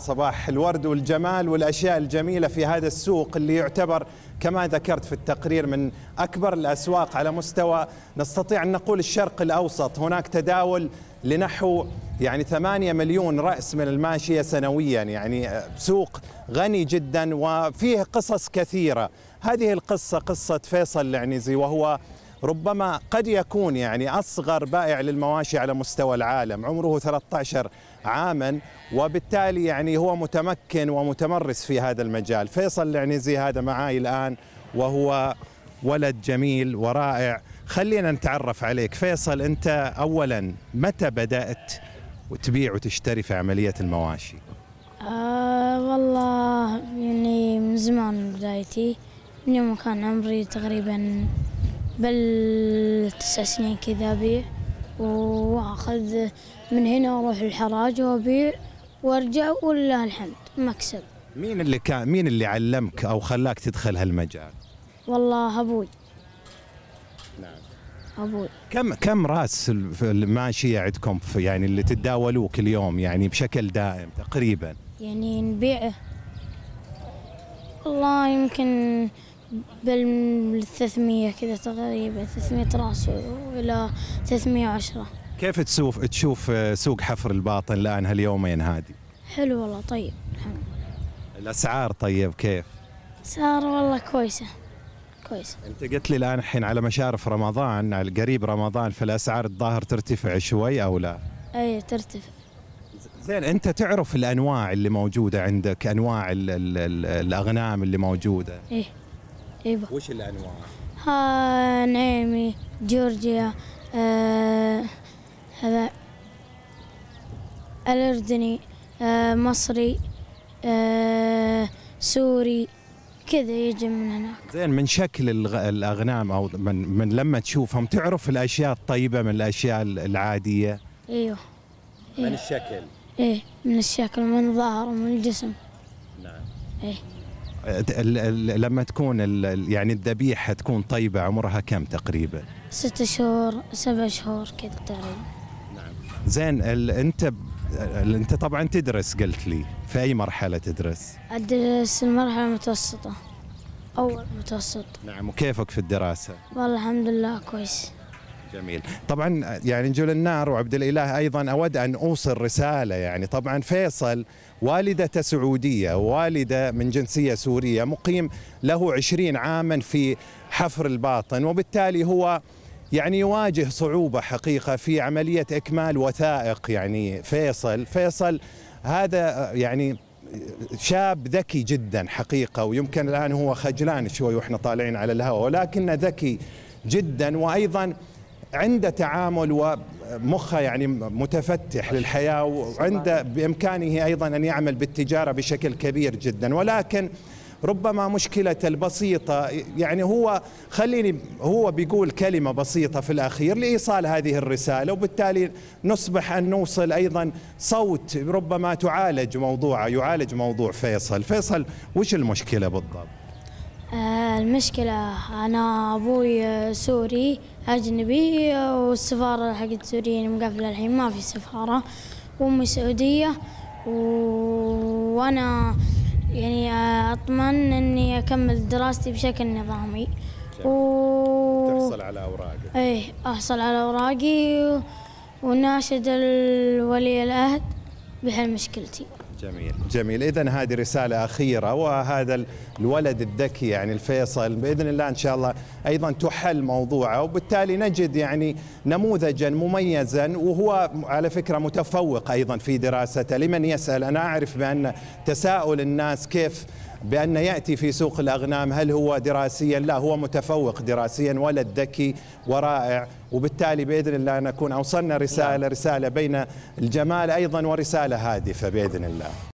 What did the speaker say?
صباح الورد والجمال والاشياء الجميله في هذا السوق اللي يعتبر كما ذكرت في التقرير من اكبر الاسواق على مستوى نستطيع ان نقول الشرق الاوسط، هناك تداول لنحو يعني 8 مليون راس من الماشيه سنويا، يعني سوق غني جدا وفيه قصص كثيره، هذه القصه قصه فيصل العنزي وهو ربما قد يكون يعني أصغر بائع للمواشي على مستوى العالم عمره 13 عاما وبالتالي يعني هو متمكن ومتمرس في هذا المجال فيصل العنزي هذا معي الآن وهو ولد جميل ورائع خلينا نتعرف عليك فيصل أنت أولا متى بدأت وتبيع وتشتري في عملية المواشي آه والله يعني من زمان بدايتي من يوم كان عمري تقريبا بالتسع تسع سنين كذا أبيع وأخذ من هنا أروح الحراج وأبيع وأرجع ولله الحمد مكسب مين اللي كان مين اللي علمك أو خلاك تدخل هالمجال؟ والله أبوي نعم أبوي كم كم راس الماشية عندكم يعني اللي تتداولوه كل يوم يعني بشكل دائم تقريبا؟ يعني نبيعه والله يمكن بال 300 كذا تقريبا 300 راس الى 310 كيف تشوف تشوف سوق حفر الباطن الان هاليومين هذه؟ حلو والله طيب الحمد لله الاسعار طيب كيف؟ اسعار والله كويسه كويسه انت قلت لي الان الحين على مشارف رمضان على قريب رمضان فالاسعار الظاهر ترتفع شوي او لا؟ اي ترتفع زين انت تعرف الانواع اللي موجوده عندك انواع الـ الـ الـ الاغنام اللي موجوده؟ ايه ايوه وش الانواع؟ ها نعيمي جورجيا آه هذا الاردني آه مصري آه سوري كذا يجي من هناك زين من شكل الاغنام او من من لما تشوفهم تعرف الاشياء الطيبه من الاشياء العاديه ايوه, أيوه. من إيه. الشكل ايه من الشكل من الظهر ومن الجسم نعم ايه لما تكون يعني الذبيحه تكون طيبه عمرها كم تقريبا؟ ست شهور سبع شهور كذا تقريبا نعم زين انت انت طبعا تدرس قلت لي في اي مرحله تدرس؟ ادرس المرحله المتوسطه اول متوسط نعم وكيفك في الدراسه؟ والله الحمد لله كويس جميل طبعا يعني نجول النار وعبد الاله ايضا اود ان اوصل رساله يعني طبعا فيصل والدته سعوديه والده من جنسيه سوريه مقيم له 20 عاما في حفر الباطن وبالتالي هو يعني يواجه صعوبه حقيقه في عمليه اكمال وثائق يعني فيصل فيصل هذا يعني شاب ذكي جدا حقيقه ويمكن الان هو خجلان شوي واحنا طالعين على الهواء ولكنه ذكي جدا وايضا عنده تعامل ومخه يعني متفتح للحياه وعنده بامكانه ايضا ان يعمل بالتجاره بشكل كبير جدا ولكن ربما مشكلة البسيطة يعني هو خليني هو بيقول كلمة بسيطة في الأخير لإيصال هذه الرسالة وبالتالي نصبح أن نوصل أيضا صوت ربما تعالج موضوع يعالج موضوع فيصل فيصل وش المشكلة بالضبط المشكلة أنا أبوي سوري أجنبي والسفارة حقت السوريين يعني مقفلة الحين ما في سفارة وأمي سعودية وأنا يعني أطمن إني أكمل دراستي بشكل نظامي و... تحصل على أوراقك إيه أحصل على أوراقي و... وناشد الولي العهد بحل مشكلتي جميل جميل اذا هذه رساله اخيره وهذا الولد الذكي يعني الفيصل باذن الله ان شاء الله ايضا تحل موضوعه وبالتالي نجد يعني نموذجا مميزا وهو على فكره متفوق ايضا في دراسته لمن يسال انا اعرف بان تساؤل الناس كيف بأن يأتي في سوق الأغنام هل هو دراسيا لا هو متفوق دراسيا ولد ذكي ورائع وبالتالي بإذن الله نكون أوصلنا رسالة رسالة بين الجمال أيضا ورسالة هادفة بإذن الله